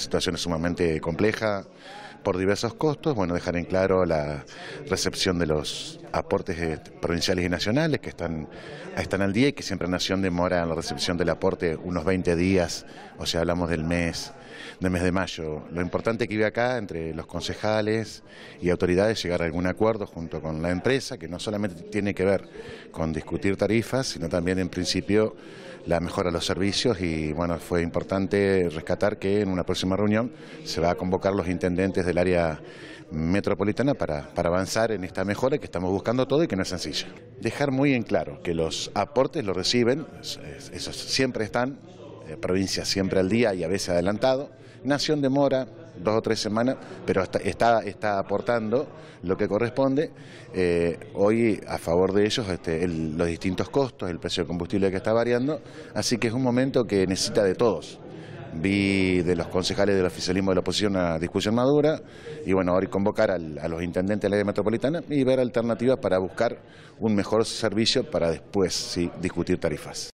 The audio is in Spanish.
situación es sumamente compleja por diversos costos, bueno, dejar en claro la recepción de los aportes eh, provinciales y nacionales que están, están al día y que siempre Nación demora en la recepción del aporte unos 20 días, o sea, hablamos del mes, del mes de mayo. Lo importante que vive acá entre los concejales y autoridades llegar a algún acuerdo junto con la empresa, que no solamente tiene que ver con discutir tarifas, sino también en principio la mejora de los servicios y bueno, fue importante rescatar que en una próxima reunión se va a convocar los intendentes del área metropolitana para, avanzar en esta mejora que estamos buscando todo y que no es sencilla. Dejar muy en claro que los aportes los reciben, esos siempre están, provincias eh, provincia siempre al día y a veces adelantado, Nación demora, dos o tres semanas, pero está, aportando lo que corresponde. Eh, hoy a favor de ellos este, los distintos costos, el precio del combustible que está variando, así que es un momento que necesita de todos. Vi de los concejales del oficialismo de la oposición una discusión madura y bueno, ahora convocar a los intendentes de la área metropolitana y ver alternativas para buscar un mejor servicio para después discutir tarifas.